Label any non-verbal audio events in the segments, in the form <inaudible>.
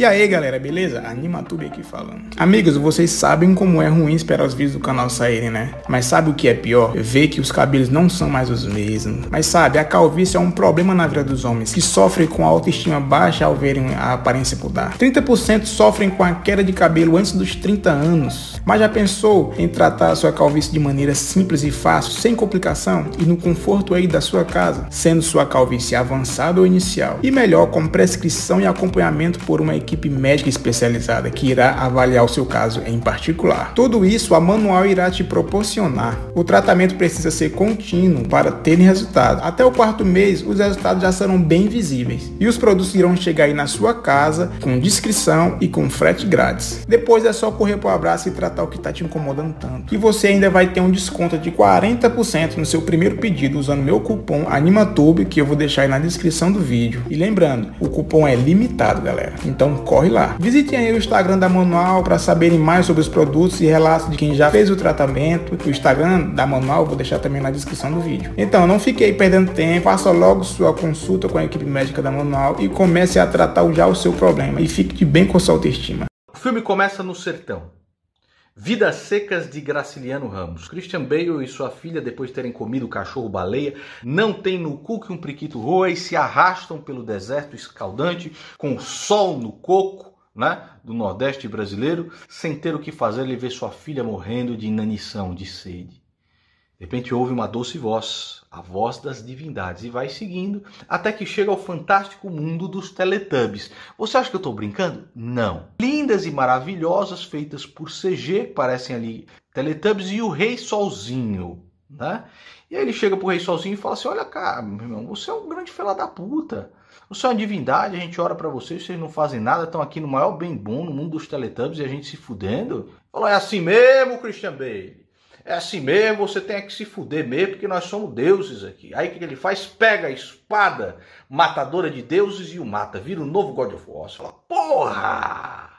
E aí galera, beleza? Animatube aqui falando. Amigos, vocês sabem como é ruim esperar os vídeos do canal saírem, né? Mas sabe o que é pior? Ver que os cabelos não são mais os mesmos. Mas sabe, a calvície é um problema na vida dos homens, que sofrem com a autoestima baixa ao verem a aparência mudar. 30% sofrem com a queda de cabelo antes dos 30 anos. Mas já pensou em tratar a sua calvície de maneira simples e fácil, sem complicação e no conforto aí da sua casa, sendo sua calvície avançada ou inicial? E melhor, com prescrição e acompanhamento por uma equipe equipe médica especializada que irá avaliar o seu caso em particular. Tudo isso a manual irá te proporcionar. O tratamento precisa ser contínuo para terem resultado. Até o quarto mês, os resultados já serão bem visíveis e os produtos irão chegar aí na sua casa com descrição e com frete grátis. Depois é só correr para o abraço e tratar o que está te incomodando tanto. E você ainda vai ter um desconto de 40% no seu primeiro pedido usando meu cupom AnimaTube que eu vou deixar aí na descrição do vídeo. E lembrando, o cupom é limitado, galera. Então corre lá. Visitem aí o Instagram da Manual para saberem mais sobre os produtos e relatos de quem já fez o tratamento. O Instagram da Manual vou deixar também na descrição do vídeo. Então, não fique aí perdendo tempo, faça logo sua consulta com a equipe médica da Manual e comece a tratar já o seu problema e fique de bem com sua autoestima. O filme começa no sertão. Vidas Secas de Graciliano Ramos. Christian Bale e sua filha, depois de terem comido cachorro-baleia, não têm no cu que um priquito roa e se arrastam pelo deserto escaldante, com sol no coco, né, do Nordeste brasileiro, sem ter o que fazer e ver sua filha morrendo de inanição, de sede. De repente ouve uma doce voz, a voz das divindades, e vai seguindo até que chega ao fantástico mundo dos Teletubbies. Você acha que eu estou brincando? Não. Lindas e maravilhosas, feitas por CG, parecem ali Teletubbies e o Rei Solzinho. Né? E aí ele chega pro Rei Solzinho e fala assim: Olha, cara, meu irmão, você é um grande fela da puta. Você é uma divindade, a gente ora para vocês, vocês não fazem nada, estão aqui no maior bem bom, no mundo dos Teletubbies e a gente se fudendo. Falou: é assim mesmo, Christian Bale é assim mesmo, você tem que se fuder mesmo, porque nós somos deuses aqui. Aí o que ele faz? Pega a espada matadora de deuses e o mata. Vira o um novo God of War. Você fala, porra!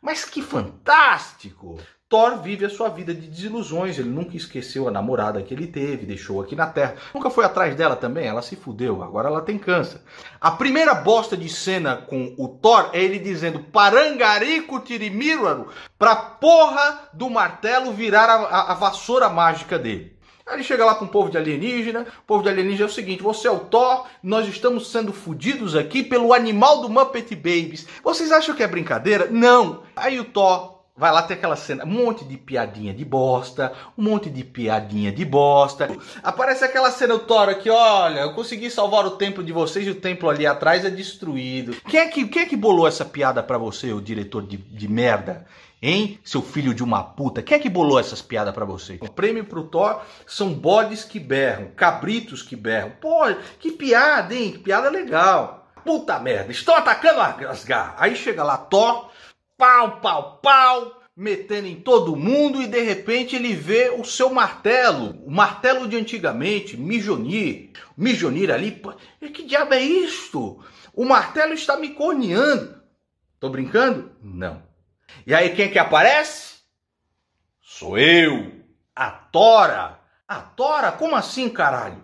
Mas que fantástico! Thor vive a sua vida de desilusões, ele nunca esqueceu a namorada que ele teve, deixou aqui na Terra. Nunca foi atrás dela também, ela se fudeu, agora ela tem câncer. A primeira bosta de cena com o Thor é ele dizendo Parangarico Tirimiruaru pra porra do martelo virar a, a, a vassoura mágica dele. Aí ele chega lá para um povo de alienígena. O povo de alienígena é o seguinte: você é o Thor, nós estamos sendo fudidos aqui pelo animal do Muppet Babies. Vocês acham que é brincadeira? Não! Aí o Thor Vai lá ter aquela cena, um monte de piadinha de bosta, um monte de piadinha de bosta. Aparece aquela cena do Thor aqui, olha, eu consegui salvar o templo de vocês e o templo ali atrás é destruído. Quem é que, quem é que bolou essa piada para você, o diretor de, de merda? Hein, seu filho de uma puta? Quem é que bolou essas piadas para você? O prêmio pro Thor são bodes que berram, cabritos que berram. Pô, que piada, hein? Que piada legal. Puta merda, estão atacando as garras. Aí chega lá Thor pau, pau, pau, metendo em todo mundo e de repente ele vê o seu martelo, o martelo de antigamente, Mijonir. Mijonir ali, pô, que diabo é isto? O martelo está me corneando. Tô brincando? Não. E aí quem é que aparece? Sou eu, a Tora. A Tora? Como assim, caralho?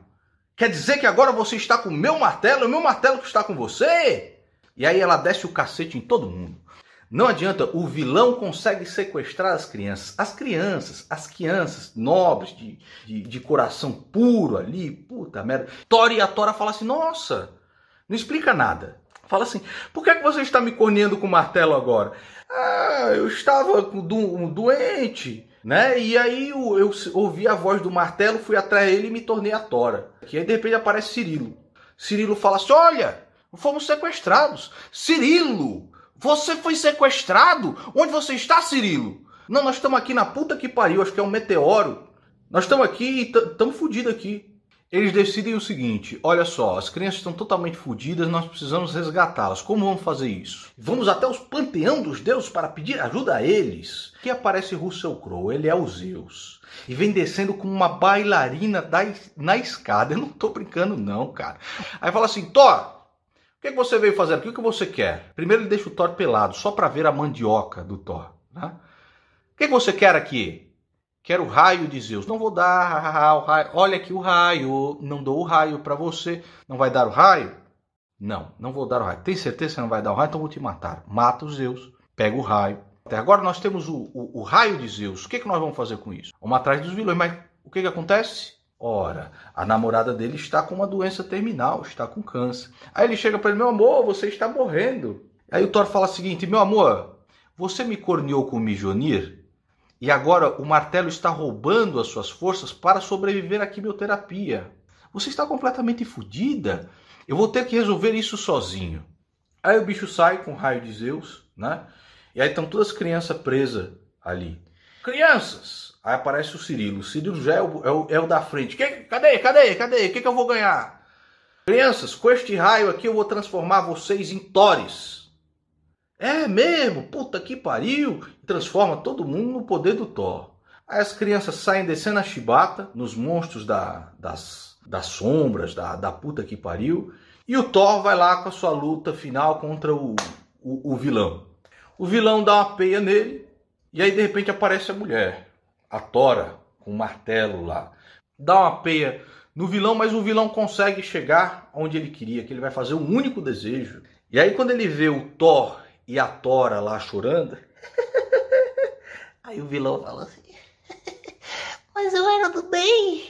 Quer dizer que agora você está com o meu martelo, é o meu martelo que está com você? E aí ela desce o cacete em todo mundo. Não adianta, o vilão consegue sequestrar as crianças. As crianças, as crianças nobres, de, de, de coração puro ali, puta merda. Tora e a Tora fala assim: nossa, não explica nada. Fala assim: por que, é que você está me corneando com o martelo agora? Ah, eu estava doente, né? E aí eu, eu ouvi a voz do martelo, fui atrás dele e me tornei a Tora. E aí de repente aparece Cirilo. Cirilo fala assim: olha, fomos sequestrados. Cirilo! Você foi sequestrado? Onde você está, Cirilo? Não, nós estamos aqui na puta que pariu, acho que é um meteoro. Nós estamos aqui e estamos fodidos aqui. Eles decidem o seguinte: olha só, as crianças estão totalmente fodidas, nós precisamos resgatá-las. Como vamos fazer isso? Vamos até os panteão dos deuses para pedir ajuda a eles. Que aparece Russell Crowe, ele é o Zeus. E vem descendo com uma bailarina da, na escada. Eu não tô brincando, não, cara. Aí fala assim: Thor, o que, é que você veio fazer? O que, é que você quer? Primeiro ele deixa o Thor pelado, só para ver a mandioca do Thor. Né? O que, é que você quer aqui? Quero o raio de Zeus. Não vou dar o raio. Olha aqui o raio. Não dou o raio para você. Não vai dar o raio? Não, não vou dar o raio. Tem certeza que não vai dar o raio? Então vou te matar. Mata os Zeus, pega o raio. Até agora nós temos o, o, o raio de Zeus. O que, que nós vamos fazer com isso? Vamos atrás dos vilões, mas o que, que acontece? Ora, a namorada dele está com uma doença terminal, está com câncer. Aí ele chega para ele, meu amor, você está morrendo. Aí o Thor fala o seguinte, meu amor, você me corneou com o Mijonir e agora o martelo está roubando as suas forças para sobreviver à quimioterapia. Você está completamente fodida. Eu vou ter que resolver isso sozinho. Aí o bicho sai com o raio de Zeus, né? E aí estão todas as crianças presas ali. Crianças, Aí aparece o Cirilo. O Cirilo já é o, é o, é o da frente. Que, cadê, cadê, cadê? O que, que eu vou ganhar? Crianças, com este raio aqui eu vou transformar vocês em Thores. É mesmo? Puta que pariu! Transforma todo mundo no poder do Thor. Aí as crianças saem descendo a chibata nos monstros da, das, das sombras, da, da puta que pariu. E o Thor vai lá com a sua luta final contra o, o, o vilão. O vilão dá uma peia nele, e aí de repente aparece a mulher a tora com o martelo lá. Dá uma peia no vilão, mas o vilão consegue chegar onde ele queria, que ele vai fazer o um único desejo. E aí quando ele vê o Thor e a Tora lá chorando, <laughs> aí o vilão fala assim: <laughs> "Mas eu era do bem".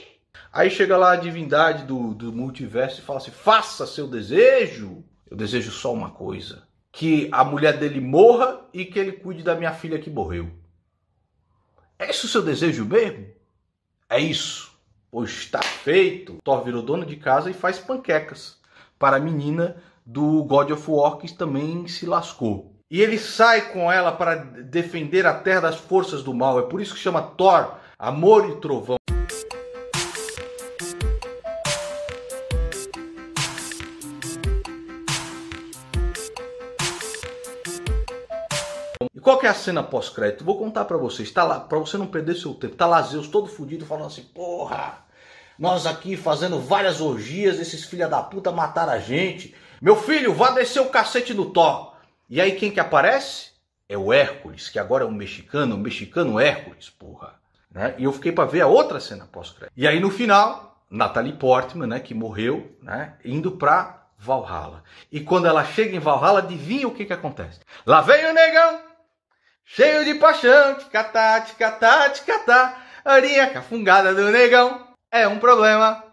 Aí chega lá a divindade do, do multiverso e fala assim: "Faça seu desejo. Eu desejo só uma coisa: que a mulher dele morra e que ele cuide da minha filha que morreu". É isso o seu desejo mesmo? É isso. Pois está feito. Thor virou dono de casa e faz panquecas para a menina do God of War que também se lascou. E ele sai com ela para defender a terra das forças do mal. É por isso que chama Thor, amor e trovão. Qual que é a cena pós-crédito? Vou contar para vocês. Tá lá, para você não perder seu tempo. Tá lá Zeus todo fudido falando assim: "Porra, nós aqui fazendo várias orgias, esses filha da puta mataram a gente. Meu filho, vá descer o cacete no Thor". E aí quem que aparece? É o Hércules, que agora é um mexicano, o um mexicano Hércules, porra. Né? E eu fiquei para ver a outra cena pós-crédito. E aí no final, Natalie Portman, né, que morreu, né, indo pra Valhalla. E quando ela chega em Valhalla, adivinha o que que acontece? Lá vem o negão Cheio de paixão, ticatá, ticatá, ticatá. Arinha cafungada do negão é um problema.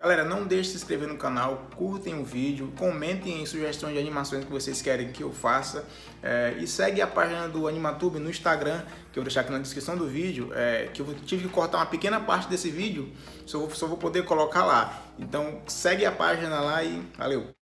Galera, não deixe de se inscrever no canal, curtem o vídeo, comentem sugestões de animações que vocês querem que eu faça é, e segue a página do Animatube no Instagram, que eu vou deixar aqui na descrição do vídeo, é, que eu tive que cortar uma pequena parte desse vídeo, só vou, só vou poder colocar lá. Então segue a página lá e valeu!